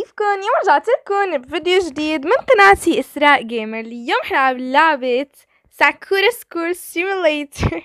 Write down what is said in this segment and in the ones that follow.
كيفكن؟ اليوم رجعت لكم بفيديو جديد من قناتي إسراء جيمر اليوم حنلعب لعبة ساكورا سكول سيميليتر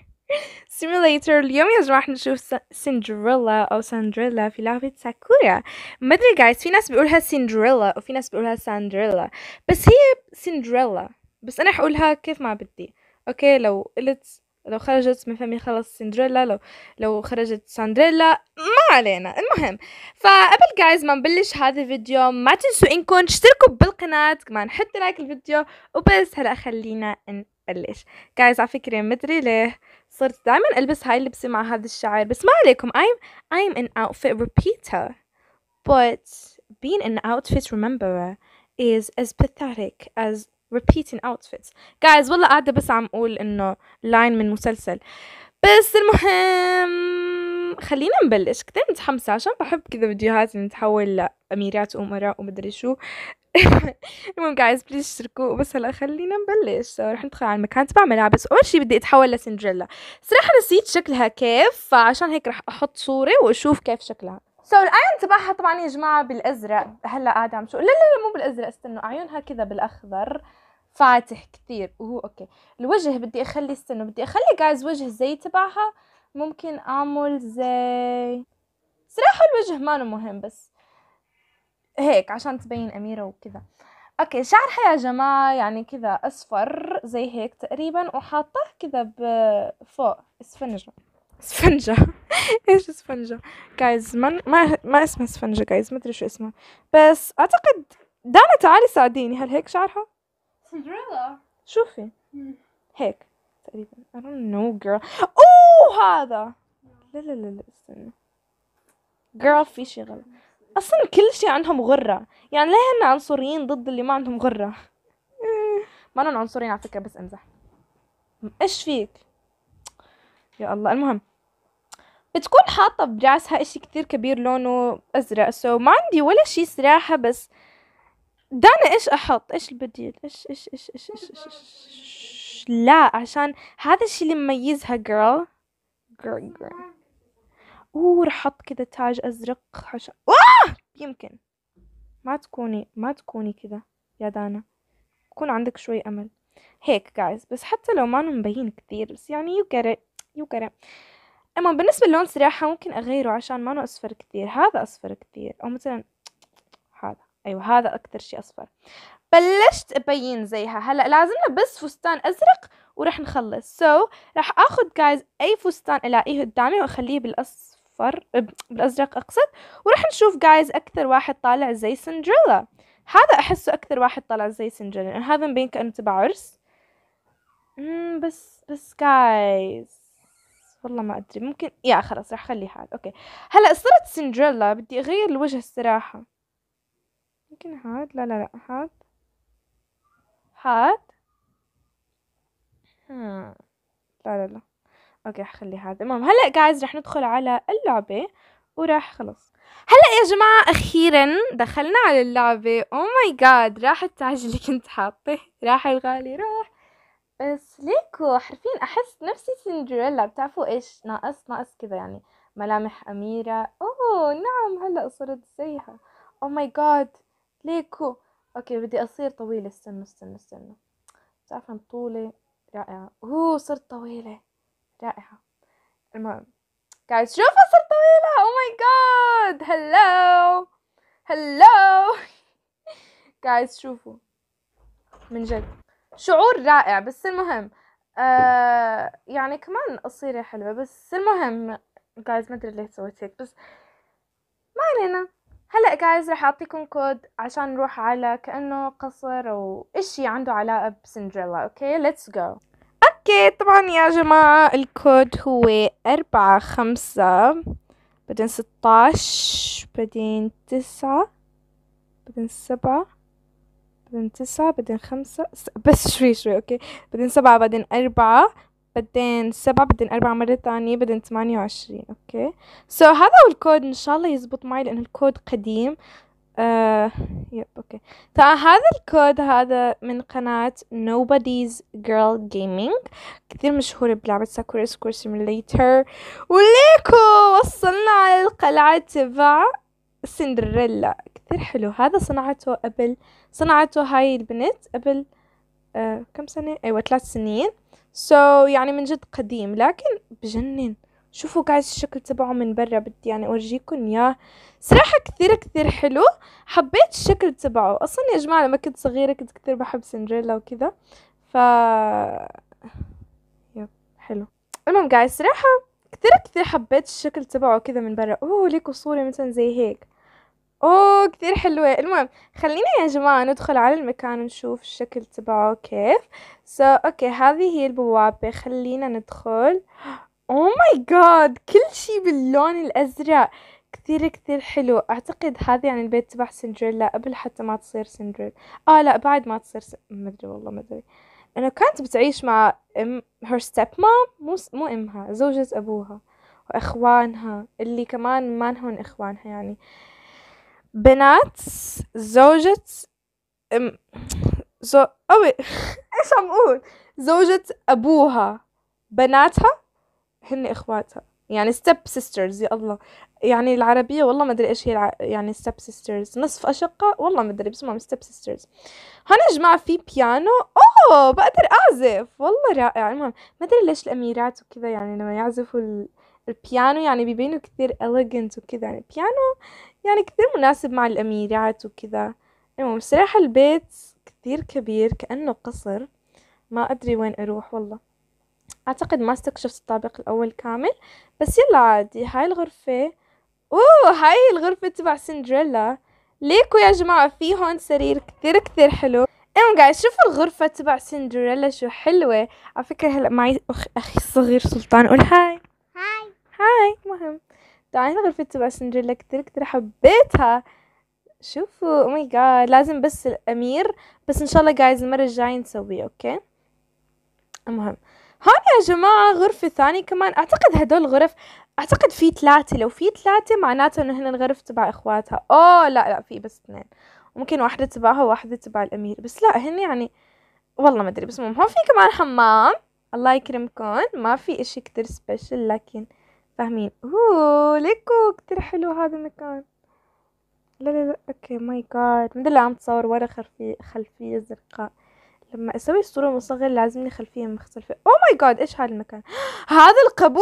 سيميليتر اليوم يا جماعة حنشوف سندريلا أو سندريلا في لعبة ساكورا مدري جايز في ناس بيقولها سندريلا وفي ناس بيقولها ساندريلا بس هي سندريلا بس أنا حقولها كيف ما بدي أوكي لو قلت لو خرجت من فمي خلص سندريلا لو لو خرجت سندريلا ما علينا المهم فقبل جايز ما نبلش هذا الفيديو ما تنسوا انكم تشتركوا بالقناة كمان حطوا لايك الفيديو وبس هلا خلينا نبلش جايز على فكرة مدري ليه صرت دائما البس هاي اللبسة مع هذا الشعر بس ما عليكم I'm I'm an outfit repeater but being an outfit rememberer is as pathetic as repeating outfits guys والله قاعدة بس عم أقول إنه لاين من مسلسل بس المهم خلينا نبلش كتير متحمسة عشان بحب كذا فيديوهات اللي لأميرات وأمراء ومدري شو المهم جايز بليز اشتركوا بس هلا خلينا نبلش رح ندخل على المكان تبع ملابس اول شي بدي اتحول لسندريلا صراحه نسيت شكلها كيف فعشان هيك رح احط صوره واشوف كيف شكلها سو العين تبعها طبعا يا جماعه بالازرق هلا قاعده عم شو لا لا لا مو بالازرق استنوا عيونها كذا بالاخضر فاتح كثير وهو اوكي الوجه بدي اخلي استنوا بدي اخلي جايز وجه زي تبعها ممكن اعمل زي صراحه الوجه ما مهم بس هيك عشان تبين اميره وكذا اوكي شعرها يا جماعه يعني كذا اصفر زي هيك تقريبا وحاطه كذا بفوق اسفنجه اسفنجة ايش اسفنجة جايز ما ما, ما اسمها اسفنجة جايز ما ادري شو اسمها بس اعتقد دانا تعالي ساعديني هل هيك شعرها سندريلا شوفي هيك تقريبا I don't know girl اوه هذا نعم. لا لا لا لا استنى girl في شي غلط اصلا كل شي عندهم غرة يعني ليه هن عنصريين ضد اللي ما عندهم غرة ما أنا عنصريين على فكرة بس امزح ايش فيك يا الله المهم بتكون حاطة براسها اشي كتير كبير لونه ازرق سو so, ما عندي ولا شي صراحة بس دانا ايش احط ايش البديل ايش ايش ايش ايش ايش, إيش, إيش. لا عشان هذا الشي اللي مميزها جيرل جيرل جيرل اوه راح احط كذا تاج ازرق عشان آه! يمكن ما تكوني ما تكوني كذا يا دانا يكون عندك شوي امل هيك جايز بس حتى لو ما مبين كثير بس يعني يو جيت يو جيت اما بالنسبه للون صراحه ممكن اغيره عشان ما اصفر كثير هذا اصفر كثير او مثلا ايوه هذا اكثر شيء اصفر بلشت ابين زيها هلا لازمنا بس فستان ازرق ورح نخلص سو so, رح اخذ جايز اي فستان الاقيه قدامي واخليه بالاصفر بالازرق اقصد ورح نشوف جايز اكثر واحد طالع زي سندريلا هذا احسه اكثر واحد طالع زي سندريلا لان هذا مبين كانه تبع عرس امم بس بس جايز والله ما ادري ممكن يا خلص رح خلي هذا اوكي هلا صرت سندريلا بدي اغير الوجه الصراحه يمكن هاد لا لا لا هاد هاد لا لا لا اوكي حخلي هذا المهم هلا جايز رح ندخل على اللعبه وراح خلص هلا يا جماعه اخيرا دخلنا على اللعبه او ماي جاد راح التاج اللي كنت حاطه راح الغالي راح بس ليكو حرفيا احس نفسي سندريلا بتعرفوا ايش ناقص ناقص كذا يعني ملامح اميره اوه نعم هلا صرت زيها او ماي جاد ليكو اوكي بدي اصير طويلة استنوا استنوا استنوا تعرفوا طولي رائعة اوه صرت طويلة رائعة المهم قاعد شوفوا صرت طويلة او ماي جاد هلو هلو قاعد شوفوا من جد شعور رائع بس المهم آه يعني كمان قصيرة حلوة بس المهم جايز ما ادري ليه سويت هيك بس ما علينا هلا جايز رح اعطيكم كود عشان نروح على كانه قصر او اشي عنده علاقه بسندريلا اوكي ليتس جو اوكي طبعا يا جماعه الكود هو أربعة خمسة بعدين 16 بعدين تسعة بعدين سبعة بعدين تسعة بعدين خمسة بس شوي شوي اوكي بعدين سبعة بعدين أربعة بعدين سبعة بعدين أربعة مرة ثانية بعدين ثمانية وعشرين أوكي سو so, هذا هو الكود إن شاء الله يزبط معي لأنه الكود قديم آه يب أوكي فهذا الكود هذا من قناة Nobody's Girl Gaming كثير مشهورة بلعبة ساكورا سكور سيميليتر وليكو وصلنا على القلعة تبع سندريلا كثير حلو هذا صنعته قبل صنعته هاي البنت قبل آه كم سنة أيوة ثلاث سنين سو so, يعني من جد قديم لكن بجنن شوفوا جايز الشكل تبعه من برا بدي يعني اورجيكم اياه صراحه كثير كثير حلو حبيت الشكل تبعه اصلا يا جماعه لما كنت صغيره كنت كثير بحب سندريلا وكذا ف يب حلو المهم جايز صراحه كثير كثير حبيت الشكل تبعه كذا من برا اوه ليكوا صوره مثلا زي هيك أوه كثير حلوة المهم خلينا يا جماعة ندخل على المكان ونشوف الشكل تبعه كيف سو so, اوكي okay, هذه هي البوابة خلينا ندخل اوه ماي جاد كل شي باللون الازرق كثير كثير حلو اعتقد هذا يعني البيت تبع سندريلا قبل حتى ما تصير سندريلا اه لا بعد ما تصير س... مدري والله مدري انه كانت بتعيش مع ام هير ستيب مام مو مو امها زوجة ابوها واخوانها اللي كمان ما اخوانها يعني بنات زوجة ام زو أوي ايش عم اقول زوجة ابوها بناتها هن اخواتها يعني ستيب سيسترز يا الله يعني العربية والله ما ادري ايش هي الع... يعني ستيب سيسترز نصف اشقة والله ما ادري بسمهم ستيب سيسترز هنا يا جماعة في بيانو اوه بقدر اعزف والله رائع المهم ما ادري ليش الاميرات وكذا يعني لما يعزفوا ال... البيانو يعني بيبينوا كثير elegant وكذا يعني البيانو يعني كثير مناسب مع الأميرات وكذا المهم بصراحة البيت كثير كبير كأنه قصر ما أدري وين أروح والله أعتقد ما استكشفت الطابق الأول كامل بس يلا عادي هاي الغرفة أوه هاي الغرفة تبع سندريلا ليكو يا جماعة في هون سرير كثير كثير حلو المهم قاعد شوفوا الغرفة تبع سندريلا شو حلوة على فكرة هلا معي أخي الصغير سلطان قول هاي اني طيب، مهم تعالي غرفة تبع سندريلا كتير كتير حبيتها شوفوا او ماي جاد لازم بس الامير بس ان شاء الله جايز المرة الجاية نسويه اوكي المهم هون يا جماعة غرفة ثانية كمان اعتقد هدول غرف اعتقد في ثلاثة لو في ثلاثة معناته انه هن الغرف تبع اخواتها اوه لا لا في بس اثنين ممكن واحدة تبعها وواحدة تبع الامير بس لا هن يعني والله ما ادري بس المهم هون في كمان حمام الله يكرمكم ما في اشي كتير سبيشل لكن فاهمين اوه ليكو كتير حلو هذا المكان لا لا لا اوكي ماي جاد مدري عم تصور ورا خلفية خلفية زرقاء لما اسوي الصورة مصغر لازمني خلفية مختلفة او ماي جاد ايش هذا المكان هذا القبو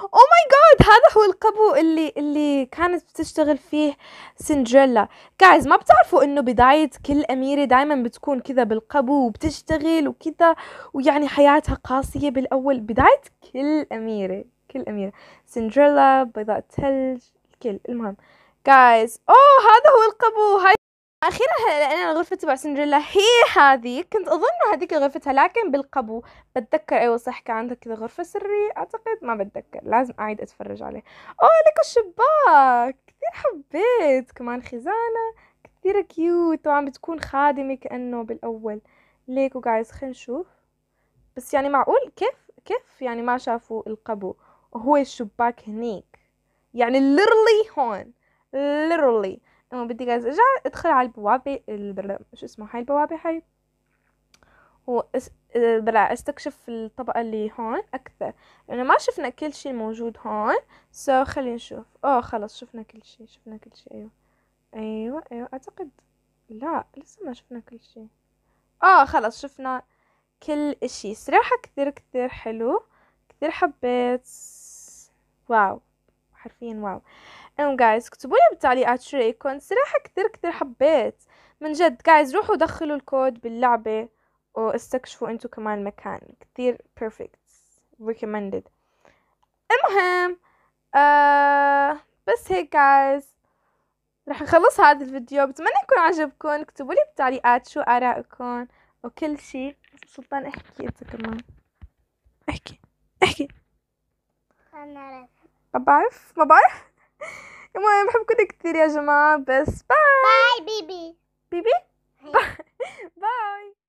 او ماي جاد هذا هو القبو اللي اللي كانت بتشتغل فيه سندريلا جايز ما بتعرفوا انه بداية كل اميرة دائما بتكون كذا بالقبو وبتشتغل وكذا ويعني حياتها قاسية بالاول بداية كل اميرة كل أميرة سندريلا بيضاء ثلج الكل المهم جايز أوه هذا هو القبو هاي أخيرا لان الغرفة تبع سندريلا هي هذه كنت أظن هذيك غرفتها لكن بالقبو بتذكر أيوة صح كان عندها كذا غرفة سرية أعتقد ما بتذكر لازم أعيد أتفرج عليه أوه لك الشباك كثير حبيت كمان خزانة كثير كيوت طبعا بتكون خادمة كأنه بالأول ليكو جايز خلينا نشوف بس يعني معقول كيف كيف يعني ما شافوا القبو هو الشباك هنيك يعني ليرلي هون ليرلي لما بدي جايز ارجع ادخل على البوابة ال... شو اسمه هاي البوابة هاي وبلا استكشف الطبقة اللي هون اكثر لانه ما شفنا كل شي موجود هون سو so, خلينا نشوف اوه خلص شفنا كل شي شفنا كل شي ايوه ايوه ايوه اعتقد لا لسه ما شفنا كل شي اه خلص شفنا كل اشي صراحة كثير كثير حلو كثير حبيت واو حرفيا واو المهم جايز اكتبوا لي بالتعليقات شو رايكم صراحه كثير كثير حبيت من جد جايز روحوا دخلوا الكود باللعبه واستكشفوا انتو كمان المكان كثير بيرفكت ريكومندد المهم آه بس هيك جايز رح نخلص هذا الفيديو بتمنى يكون عجبكم اكتبوا لي بالتعليقات شو ارائكم وكل شيء سلطان احكي انت كمان احكي احكي انا ما بعرف ما بعرف المهم بحبكم كثير يا جماعة بس باي باي بيبي بيبي باي باي